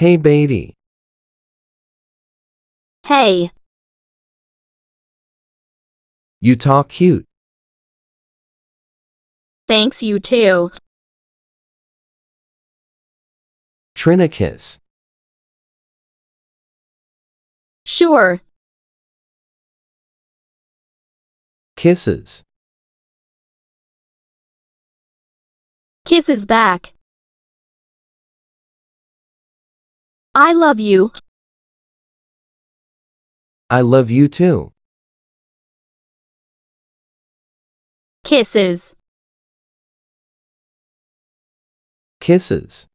Hey, baby. Hey. You talk cute. Thanks, you too. Trinicus. Sure. Kisses. Kisses back. I love you. I love you too. Kisses. Kisses.